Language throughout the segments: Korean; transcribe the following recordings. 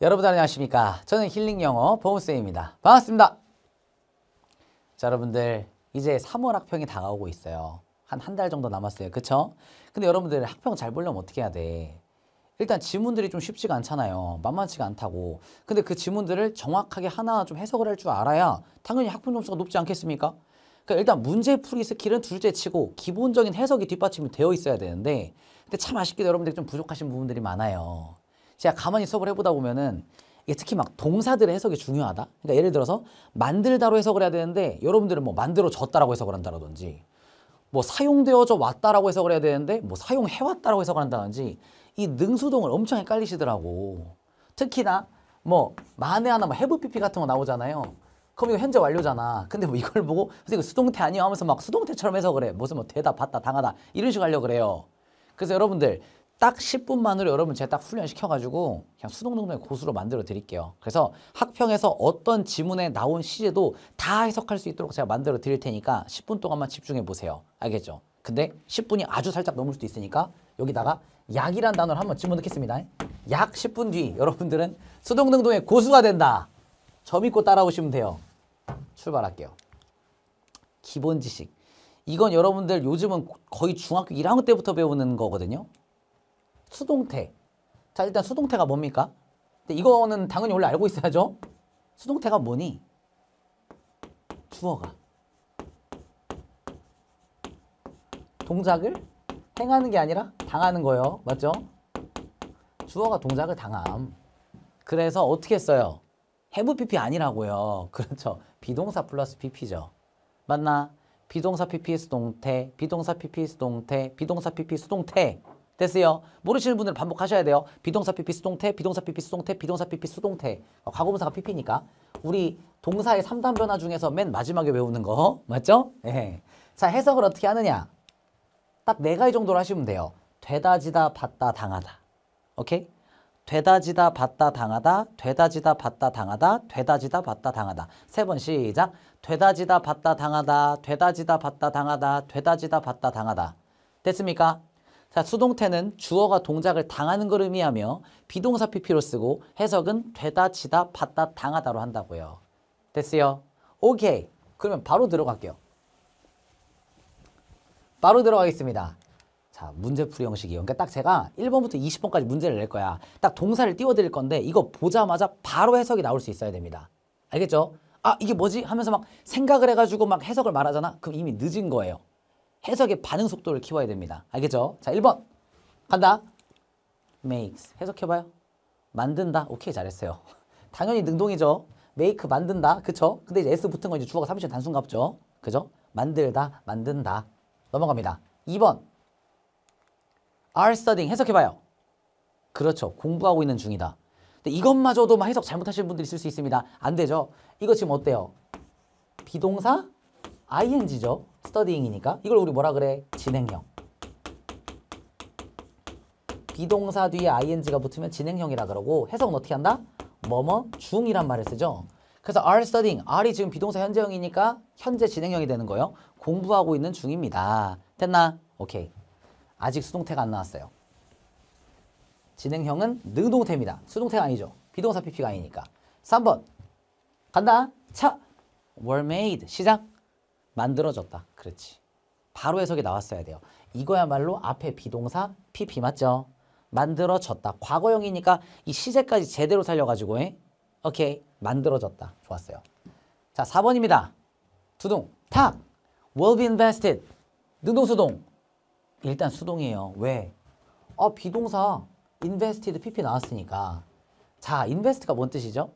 여러분 안녕하십니까 저는 힐링 영어 보험쌤입니다 반갑습니다 자 여러분들 이제 3월 학평이 다가오고 있어요 한 한 달 정도 남았어요 그쵸? 근데 여러분들 학평 잘 보려면 어떻게 해야 돼? 일단 지문들이 좀 쉽지가 않잖아요 만만치가 않다고 근데 그 지문들을 정확하게 하나 좀 해석을 할 줄 알아야 당연히 학평 점수가 높지 않겠습니까? 그러니까 일단 문제 풀이 스킬은 둘째 치고 기본적인 해석이 뒷받침이 되어 있어야 되는데 근데 참 아쉽게도 여러분들이 좀 부족하신 부분들이 많아요 제가 가만히 수업을 해보다 보면은 이게 특히 막 동사들의 해석이 중요하다. 그러니까 예를 들어서 만들다로 해석을 해야 되는데 여러분들은 뭐 만들어졌다라고 해석을 한다라든지 뭐 사용되어져 왔다라고 해석을 해야 되는데 뭐 사용해왔다라고 해석을 한다든지 이 능수동을 엄청 헷갈리시더라고. 특히나 뭐 만에 하나 뭐 해부 PP 같은 거 나오잖아요. 그럼 이거 현재 완료잖아. 근데 뭐 이걸 보고 이거 수동태 아니요 하면서 막 수동태처럼 해석을 해. 무슨 뭐 대다, 봤다, 당하다 이런 식으로 하려고 그래요. 그래서 여러분들 딱 10분 만으로 여러분 제가 딱 훈련시켜가지고 그냥 수동동동의 고수로 만들어 드릴게요. 그래서 학평에서 어떤 지문에 나온 시제도 다 해석할 수 있도록 제가 만들어 드릴 테니까 10분 동안만 집중해 보세요. 알겠죠? 근데 10분이 아주 살짝 넘을 수도 있으니까 여기다가 약이란 단어를 한번 질문 넣겠습니다. 약 10분 뒤 여러분들은 수동등동의 고수가 된다. 점 있고 따라오시면 돼요. 출발할게요. 기본 지식. 이건 여러분들 요즘은 거의 중학교 1학년 때부터 배우는 거거든요. 수동태. 자, 일단 수동태가 뭡니까? 이거는 당연히 원래 알고 있어야죠. 수동태가 뭐니? 주어가. 동작을 행하는 게 아니라 당하는 거예요. 맞죠? 주어가 동작을 당함. 그래서 어떻게 했어요? have pp 아니라고요. 그렇죠. 비동사 플러스 pp죠. 맞나? 비동사 pp 수동태, 비동사 pp 수동태, 비동사 pp 수동태 됐어요. 모르시는 분들은 반복하셔야 돼요. 비동사 PP 수동태, 비동사 PP 수동태, 비동사 PP 수동태. 어, 과거분사가 PP니까. 우리 동사의 3단 변화 중에서 맨 마지막에 외우는 거. 맞죠? 예. 자, 해석을 어떻게 하느냐. 딱 네 가지 정도로 하시면 돼요. 되다지다, 받다, 당하다. 오케이? 되다지다, 받다, 당하다. 되다지다, 받다, 당하다. 되다지다, 받다, 당하다. 세 번 시작. 되다지다, 받다, 당하다. 되다지다, 받다, 당하다. 되다지다, 받다, 당하다. 됐습니까? 자, 수동태는 주어가 동작을 당하는 걸 의미하며 비동사 PP로 쓰고 해석은 되다, 치다, 받다, 당하다로 한다고요. 됐어요? 오케이. 그러면 바로 들어갈게요. 바로 들어가겠습니다. 자, 문제풀이 형식이요. 에 그러니까 딱 제가 1번부터 20번까지 문제를 낼 거야. 딱 동사를 띄워드릴 건데 이거 보자마자 바로 해석이 나올 수 있어야 됩니다. 알겠죠? 아, 이게 뭐지? 하면서 막 생각을 해가지고 막 해석을 말하잖아? 그럼 이미 늦은 거예요. 해석의 반응 속도를 키워야 됩니다. 알겠죠? 자, 1번 간다. makes 해석해봐요. 만든다. 오케이, 잘했어요. 당연히 능동이죠. make 만든다. 그쵸? 근데 이제 s 붙은 건 이제 주어가 30초 단순갑죠 그죠? 만들다, 만든다. 넘어갑니다. 2번 are studying 해석해봐요. 그렇죠. 공부하고 있는 중이다. 근데 이것마저도 막 해석 잘못하시는 분들이 있을 수 있습니다. 안 되죠? 이거 지금 어때요? 비동사 ing죠. studying이니까. 이걸 우리 뭐라 그래? 진행형. 비동사 뒤에 ing가 붙으면 진행형이라 그러고 해석은 어떻게 한다? 뭐뭐 중이란 말을 쓰죠. 그래서 are studying, are이 지금 비동사 현재형이니까 현재 진행형이 되는 거예요. 공부하고 있는 중입니다. 됐나? 오케이. 아직 수동태가 안 나왔어요. 진행형은 능동태입니다. 수동태가 아니죠. 비동사 pp가 아니니까. 3번. 간다. 차. were made. 시작. 만들어졌다. 그렇지. 바로 해석이 나왔어야 돼요. 이거야말로 앞에 비동사 PP 맞죠? 만들어졌다. 과거형이니까 이 시제까지 제대로 살려가지고 에? 오케이 만들어졌다. 좋았어요. 자 4번입니다. 두둥 탁 will be invested 능동수동 일단 수동이에요. 왜? 어 비동사 invested PP 나왔으니까 자 invest가 뭔 뜻이죠?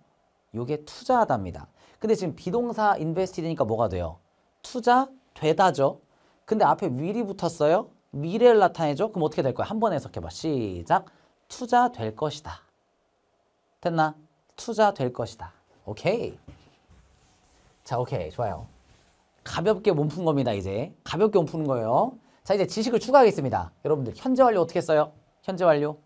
요게 투자하답니다. 근데 지금 비동사 invested니까 뭐가 돼요? 투자되다죠. 근데 앞에 will이 붙었어요. 미래를 나타내죠. 그럼 어떻게 될 거야? 한 번 해석해봐. 시작. 투자될 것이다. 됐나? 투자될 것이다. 오케이. 자, 오케이. 좋아요. 가볍게 몸푼 겁니다, 이제. 가볍게 몸 푸는 거예요. 자, 이제 지식을 추가하겠습니다. 여러분들, 현재 완료 어떻게 써요? 현재 완료.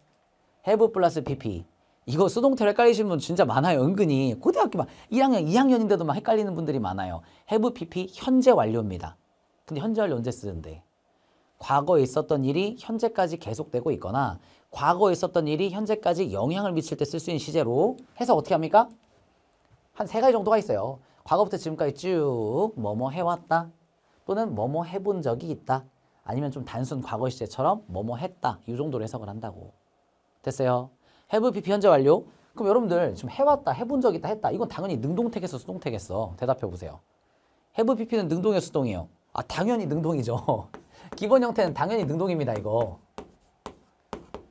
have 플러스 pp. 이거 수동태로 헷갈리시는 분 진짜 많아요. 은근히 고등학교 막 1학년, 2학년인데도 막 헷갈리는 분들이 많아요. have PP 현재 완료입니다. 근데 현재 완료 언제 쓰는데? 과거에 있었던 일이 현재까지 계속되고 있거나 과거에 있었던 일이 현재까지 영향을 미칠 때 쓸 수 있는 시제로 해서 어떻게 합니까? 한 세 가지 정도가 있어요. 과거부터 지금까지 쭉 뭐뭐 해왔다 또는 뭐뭐 해본 적이 있다 아니면 좀 단순 과거 시제처럼 뭐뭐 했다 이 정도로 해석을 한다고 됐어요? have PP 현재 완료. 그럼 여러분들 지금 해왔다, 해본 적 있다, 했다. 이건 당연히 능동택겠서수동택했어 대답해 보세요. have PP는 능동이요 수동이에요? 아, 당연히 능동이죠. 기본 형태는 당연히 능동입니다, 이거.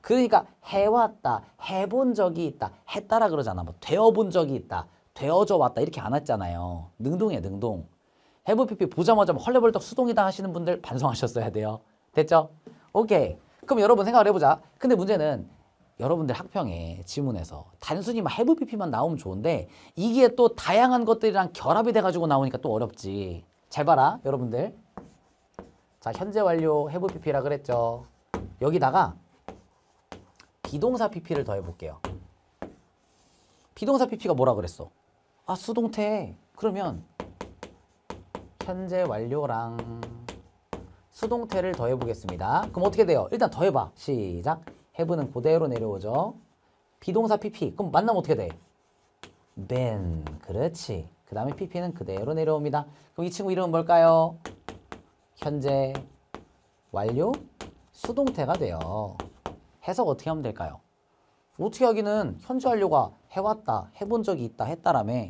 그러니까 해왔다, 해본 적이 있다, 했다라 그러잖아. 뭐 되어본 적이 있다, 되어져 왔다 이렇게 안왔잖아요 능동이에요, 능동. 해부 PP 보자마자 헐레벌떡 수동이다 하시는 분들 반성하셨어야 돼요. 됐죠? 오케이. 그럼 여러분 생각을 해보자. 근데 문제는 여러분들 학평에 지문에서 단순히 막 해부 PP만 나오면 좋은데 이게 또 다양한 것들이랑 결합이 돼가지고 나오니까 또 어렵지. 잘 봐라 여러분들. 자 현재 완료 해부 PP라 그랬죠. 여기다가 비동사 PP를 더해볼게요. 비동사 PP가 뭐라 그랬어? 아 수동태. 그러면 현재 완료랑 수동태를 더해보겠습니다. 그럼 어떻게 돼요? 일단 더해봐. 시작. have는 그대로 내려오죠. 비동사 pp. 그럼 만나면 어떻게 돼? been. 그렇지. 그 다음에 pp는 그대로 내려옵니다. 그럼 이 친구 이름은 뭘까요? 현재 완료 수동태가 돼요. 해석 어떻게 하면 될까요? 어떻게 하기는 현재 완료가 해왔다, 해본 적이 있다, 했다라며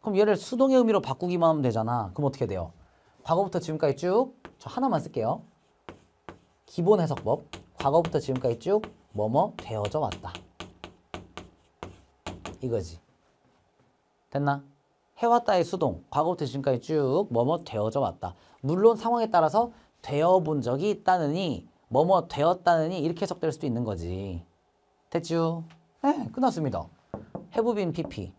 그럼 얘를 수동의 의미로 바꾸기만 하면 되잖아. 그럼 어떻게 돼요? 과거부터 지금까지 쭉 저 하나만 쓸게요. 기본 해석법 과거부터 지금까지 쭉 뭐뭐 되어져 왔다. 이거지. 됐나? 해왔다의 수동, 과거부터 지금까지 쭉 뭐뭐 되어져 왔다. 물론 상황에 따라서 되어 본 적이 있다느니 뭐뭐 되었다느니 이렇게 해석될 수도 있는 거지. 됐죠? 네, 예, 끝났습니다. 해부빈 PP.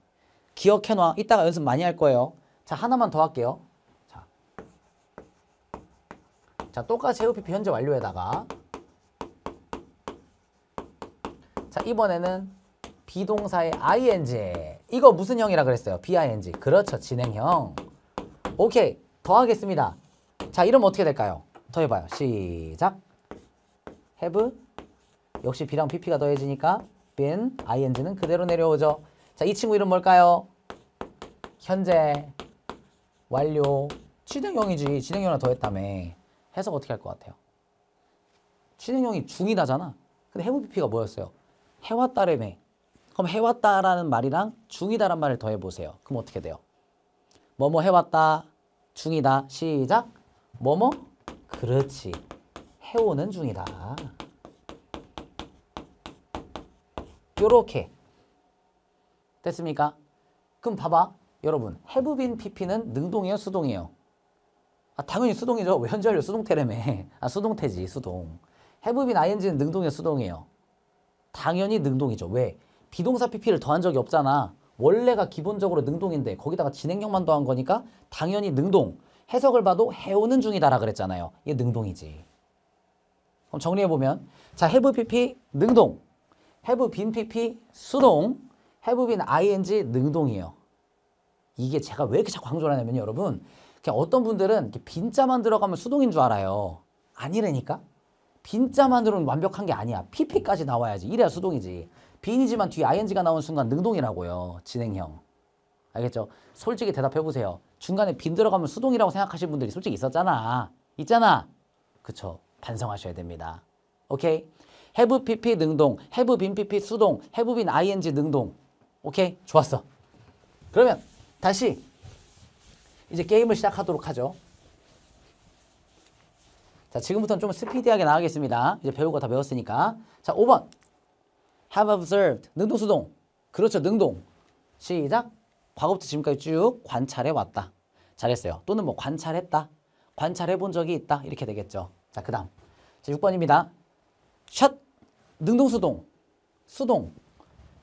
기억해놔. 이따가 연습 많이 할 거예요. 자, 하나만 더 할게요. 자, 자 똑같이 해부 PP 현재 완료에다가 자 이번에는 비동사의 ing 이거 무슨 형이라 그랬어요? bing 그렇죠 진행형 오케이 더하겠습니다 자 이름 어떻게 될까요? 더해봐요 시작 have 역시 b랑 pp가 더해지니까 been ing는 그대로 내려오죠 자 이 친구 이름 뭘까요? 현재 완료 진행형이지 진행형 하나 더했다며 해석 어떻게 할 것 같아요? 진행형이 중이다잖아 근데 have pp가 뭐였어요? 해왔다래며. 그럼 해왔다라는 말이랑 중이다란 말을 더해보세요. 그럼 어떻게 돼요? 뭐뭐 해왔다, 중이다, 시작. 뭐뭐? 그렇지. 해오는 중이다. 요렇게. 됐습니까? 그럼 봐봐. 여러분, 해부빈 PP는 능동이에요, 수동이에요? 아, 당연히 수동이죠. 왜 현재연료 수동태라며. 아, 수동태지, 수동. 해부빈 ING는 능동이에요, 수동이에요? 당연히 능동이죠. 왜? 비동사 PP를 더한 적이 없잖아. 원래가 기본적으로 능동인데 거기다가 진행형만 더한 거니까 당연히 능동. 해석을 봐도 해오는 중이다라 그랬잖아요. 이게 능동이지. 그럼 정리해보면 자, have PP 능동, have been PP 수동, have been ing 능동이에요. 이게 제가 왜 이렇게 자꾸 강조를 하냐면요, 여러분. 그냥 어떤 분들은 빈자만 들어가면 수동인 줄 알아요. 아니라니까? 빈자만으로는 완벽한 게 아니야. PP까지 나와야지. 이래야 수동이지. 빈이지만 뒤에 ing가 나온 순간 능동이라고요. 진행형. 알겠죠? 솔직히 대답해보세요. 중간에 빈 들어가면 수동이라고 생각하시는 분들이 솔직히 있었잖아. 있잖아. 그쵸. 반성하셔야 됩니다. 오케이? have pp 능동, have 빈 pp 수동, have 빈 ing 능동. 오케이? 좋았어. 그러면 다시 이제 게임을 시작하도록 하죠. 자, 지금부터는 좀 스피디하게 나가겠습니다. 이제 배우고 다 배웠으니까. 자, 5번. have observed. 능동수동. 그렇죠, 능동. 시작. 과거부터 지금까지 쭉 관찰해 왔다. 잘했어요. 또는 뭐 관찰했다. 관찰해 본 적이 있다. 이렇게 되겠죠. 자, 그 다음. 자, 6번입니다. 샷. 능동수동. 수동.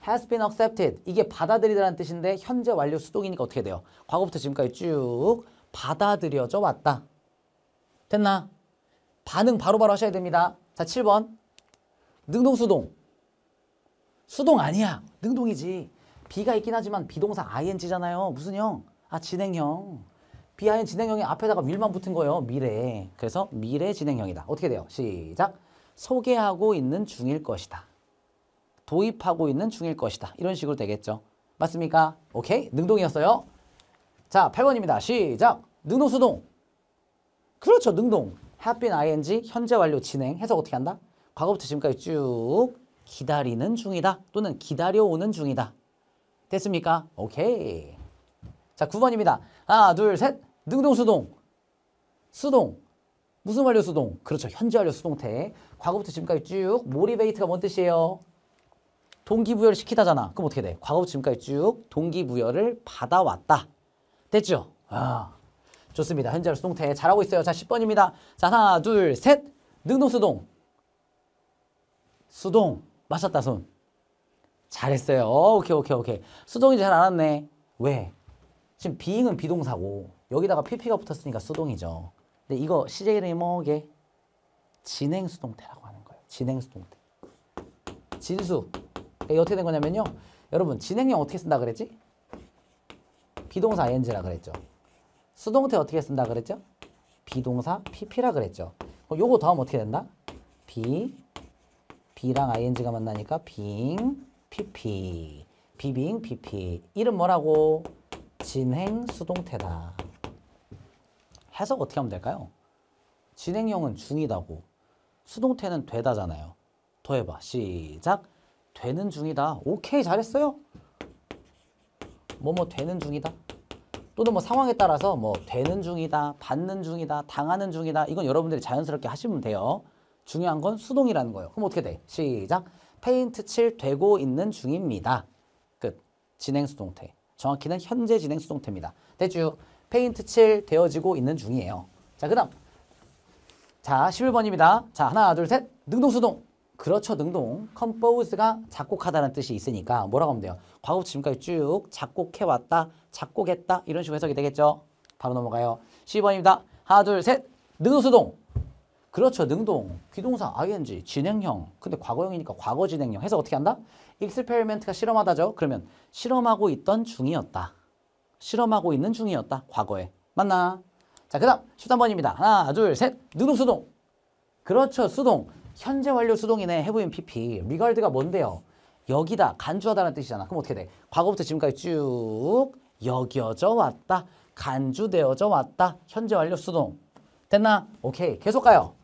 has been accepted. 이게 받아들이다라는 뜻인데 현재 완료 수동이니까 어떻게 돼요? 과거부터 지금까지 쭉 받아들여져 왔다. 됐나? 반응 바로바로 바로 하셔야 됩니다. 자, 7번. 능동, 수동. 수동 아니야. 능동이지. 비가 있긴 하지만 비동사 ing잖아요. 무슨 형? 아, 진행형. 비하인 진행형이 앞에다가 밀만 붙은 거예요. 미래. 그래서 미래 진행형이다. 어떻게 돼요? 시작. 소개하고 있는 중일 것이다. 도입하고 있는 중일 것이다. 이런 식으로 되겠죠. 맞습니까? 오케이. 능동이었어요. 자, 8번입니다. 시작. 능동, 수동. 그렇죠. 능동. have been ing 현재 완료 진행 해석 어떻게 한다? 과거부터 지금까지 쭉 기다리는 중이다 또는 기다려오는 중이다 됐습니까? 오케이 자 9번입니다 하나 둘셋 능동 수동 수동 무슨 완료 수동? 그렇죠 현재 완료 수동태 과거부터 지금까지 쭉 모리베이트가 뭔 뜻이에요? 동기부여를 시키다잖아 그럼 어떻게 돼? 과거부터 지금까지 쭉 동기부여를 받아왔다 됐죠? 아. 좋습니다. 현재 수동태 잘하고 있어요. 자, 10번입니다. 자, 하나, 둘, 셋. 능동수동. 수동. 맞췄다, 손. 잘했어요. 오, 오케이, 오케이, 오케이. 수동인잘 알았네. 왜? 지금 비잉은 비동사고 여기다가 pp가 붙었으니까 수동이죠. 근데 이거 CJ를 뭐게 진행 수동태라고 하는 거예요. 진행 수동태. 진수. 그러니까 어떻게 된 거냐면요. 여러분 진행형 어떻게 쓴다 그랬지? 비동사 ing라 그랬죠. 수동태 어떻게 쓴다 그랬죠? 비동사 PP라 그랬죠. 요거 더하면 어떻게 된다? 비, 비랑 ing가 만나니까 빙, PP, 비빙, PP. 이름 뭐라고? 진행 수동태다. 해석 어떻게 하면 될까요? 진행형은 중이다고, 수동태는 되다잖아요. 더해봐. 시작. 되는 중이다. 오케이, 잘했어요. 뭐 뭐 되는 중이다. 또는 뭐 상황에 따라서 뭐 되는 중이다, 받는 중이다, 당하는 중이다 이건 여러분들이 자연스럽게 하시면 돼요. 중요한 건 수동이라는 거예요. 그럼 어떻게 돼? 시작! 페인트 칠 되고 있는 중입니다. 끝. 진행 수동태. 정확히는 현재 진행 수동태입니다. 대주 페인트 칠 되어지고 있는 중이에요. 자, 그 다음. 자, 11번입니다. 자, 하나, 둘, 셋. 능동수동. 그렇죠 능동 compose가 작곡하다는 뜻이 있으니까 뭐라고 하면 돼요? 과거부터 지금까지 쭉 작곡해왔다 작곡했다 이런 식으로 해석이 되겠죠? 바로 넘어가요 10번입니다 하나 둘 셋 능수동 그렇죠 능동 귀동사 ing 진행형 근데 과거형이니까 과거 진행형 해서 어떻게 한다? 익스페리멘트가 실험하다죠 그러면 실험하고 있던 중이었다 실험하고 있는 중이었다 과거에 맞나? 자그 다음 13번입니다 하나 둘 셋 능동 수동 그렇죠 수동 현재 완료 수동이네 해부인 PP 리갈드가 뭔데요? 여기다 간주하다는 뜻이잖아 그럼 어떻게 돼? 과거부터 지금까지 쭉 여겨져 왔다 간주되어져 왔다 현재 완료 수동 됐나? 오케이 계속 가요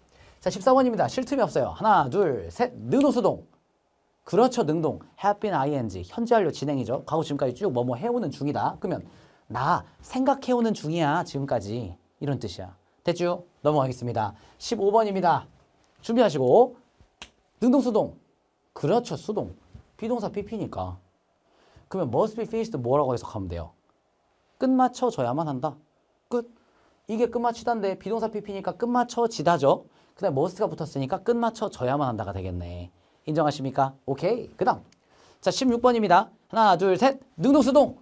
자 14번입니다 실 틈이 없어요 하나 둘셋 능동수동 그렇죠 능동 have been ing 현재 완료 진행이죠 과거 지금까지 쭉 뭐뭐 해오는 중이다 그러면 나 생각해오는 중이야 지금까지 이런 뜻이야 됐죠? 넘어가겠습니다 15번입니다 준비하시고 능동 수동 그렇죠 수동 비동사 pp니까 그러면 must be finished 뭐라고 해석하면 돼요? 끝마쳐져야만 한다 끝 이게 끝마치다인데 비동사 pp니까 끝마쳐지다죠 그 다음에 must가 붙었으니까 끝마쳐져야만 한다가 되겠네 인정하십니까? 오케이 그 다음 자 16번입니다 하나 둘 셋 능동 수동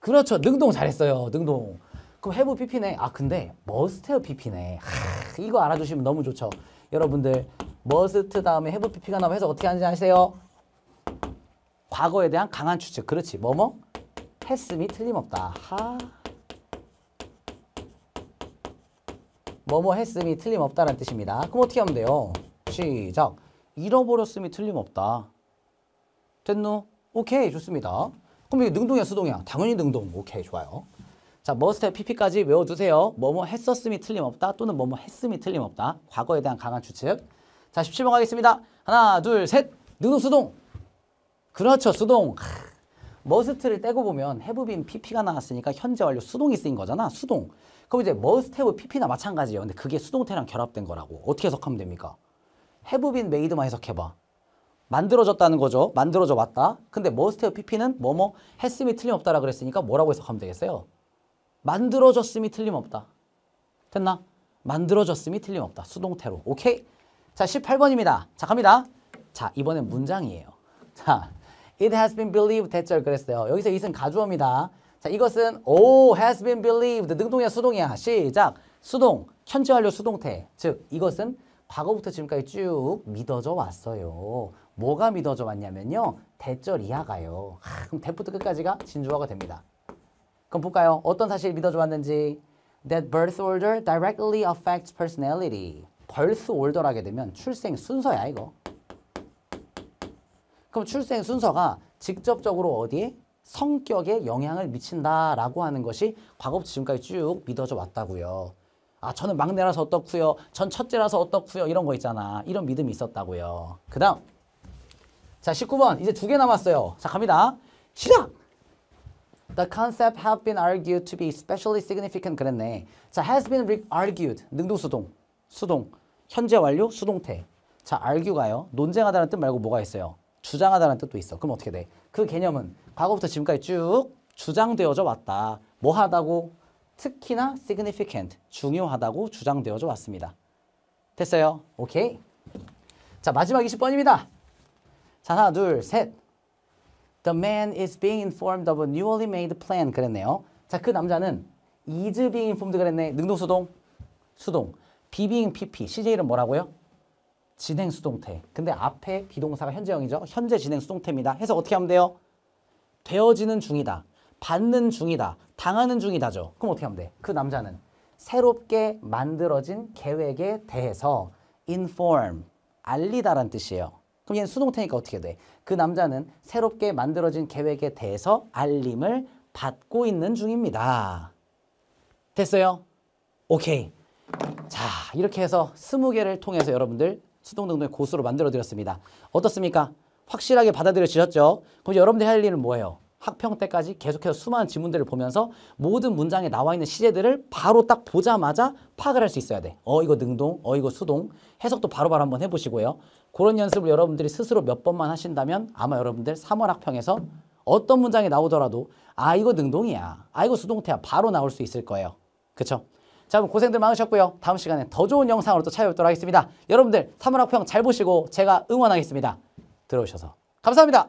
그렇죠 능동 잘했어요 능동 그럼 해부 pp네 아 근데 머스테어 pp네 하, 이거 알아주시면 너무 좋죠 여러분들 머스트 다음에 해브 PP가 나오면 해석 어떻게 하는지 아세요? 과거에 대한 강한 추측. 그렇지. 뭐뭐? 했음이 틀림없다. 하. 뭐뭐 했음이 틀림없다는 라 뜻입니다. 그럼 어떻게 하면 돼요? 시작. 잃어버렸음이 틀림없다. 됐노? 오케이. 좋습니다. 그럼 이게 능동이야, 수동이야? 당연히 능동. 오케이. 좋아요. 자, 머스트 PP까지 외워두세요. 뭐뭐 했었음이 틀림없다 또는 뭐뭐 했음이 틀림없다. 과거에 대한 강한 추측. 자, 17번 가겠습니다. 하나, 둘, 셋. 누누 수동. 그렇죠, 수동. 머스트를 떼고 보면 해부빈 PP가 나왔으니까 현재 완료 수동이 쓰인 거잖아, 수동. 그럼 이제 머스트 해부 PP나 마찬가지예요. 근데 그게 수동태랑 결합된 거라고. 어떻게 해석하면 됩니까? 해부빈 메이드만 해석해봐. 만들어졌다는 거죠. 만들어져 왔다. 근데 머스트 해부 PP는 뭐뭐 했음이 틀림없다라 그랬으니까 뭐라고 해석하면 되겠어요? 만들어졌음이 틀림없다. 됐나? 만들어졌음이 틀림없다. 수동태로. 오케이? 자, 18번입니다. 자, 갑니다. 자, 이번엔 문장이에요. 자, it has been believed 됐죠? 그랬어요. 여기서 이은 가주어입니다. 자, 이것은 오, oh, has been believed. 능동이야, 수동이야. 시작. 수동, 현재 완료 수동태. 즉, 이것은 과거부터 지금까지 쭉 믿어져 왔어요. 뭐가 믿어져 왔냐면요. 대절 이하가요. 하, 그럼 대부터 끝까지가 진주화가 됩니다. 그럼 볼까요? 어떤 사실 믿어줘는지 That birth order directly affects personality. 벌스 올더라게 되면 출생 순서야 이거. 그럼 출생 순서가 직접적으로 어디에? 성격에 영향을 미친다라고 하는 것이 과거부터 지금까지 쭉 믿어져 왔다고요. 아 저는 막내라서 어떻고요. 전 첫째라서 어떻고요. 이런 거 있잖아. 이런 믿음이 있었다고요. 그 다음 자 19번 이제 두 개 남았어요. 자 갑니다. 시작! The concept have been argued to be especially significant 그랬네. 자, has been argued. 능동수동. 수동. 현재 완료 수동태. 자, argue가요. 논쟁하다는 뜻 말고 뭐가 있어요? 주장하다는 뜻도 있어. 그럼 어떻게 돼? 그 개념은 과거부터 지금까지 쭉 주장되어져 왔다. 뭐 하다고? 특히나 significant. 중요하다고 주장되어져 왔습니다. 됐어요? 오케이. 자, 마지막 20번입니다. 자, 하나, 둘, 셋. The man is being informed of a newly made plan 그랬네요. 자, 그 남자는 is being informed 그랬네. 능동수동, 수동. be being pp, CJ는 뭐라고요? 진행 수동태. 근데 앞에 비동사가 현재형이죠. 현재 진행 수동태입니다. 해서 어떻게 하면 돼요? 되어지는 중이다. 받는 중이다. 당하는 중이다죠. 그럼 어떻게 하면 돼? 그 남자는 새롭게 만들어진 계획에 대해서 inform, 알리다란 뜻이에요. 그럼 얘는 수동태니까 어떻게 돼? 그 남자는 새롭게 만들어진 계획에 대해서 알림을 받고 있는 중입니다. 됐어요? 오케이. 자, 이렇게 해서 스무 개를 통해서 여러분들 수동등동의 고수로 만들어드렸습니다. 어떻습니까? 확실하게 받아들여지셨죠? 그럼 여러분들이 할 일은 뭐예요? 학평 때까지 계속해서 수많은 지문들을 보면서 모든 문장에 나와 있는 시제들을 바로 딱 보자마자 파악을 할 수 있어야 돼. 어 이거 능동, 어 이거 수동, 해석도 바로바로 바로 한번 해보시고요. 그런 연습을 여러분들이 스스로 몇 번만 하신다면 아마 여러분들 3월 학평에서 어떤 문장이 나오더라도 아 이거 능동이야. 아 이거 수동태야. 바로 나올 수 있을 거예요. 그쵸? 자 그럼 고생들 많으셨고요. 다음 시간에 더 좋은 영상으로 또 찾아뵙도록 하겠습니다. 여러분들 3월 학평 잘 보시고 제가 응원하겠습니다. 들어오셔서 감사합니다.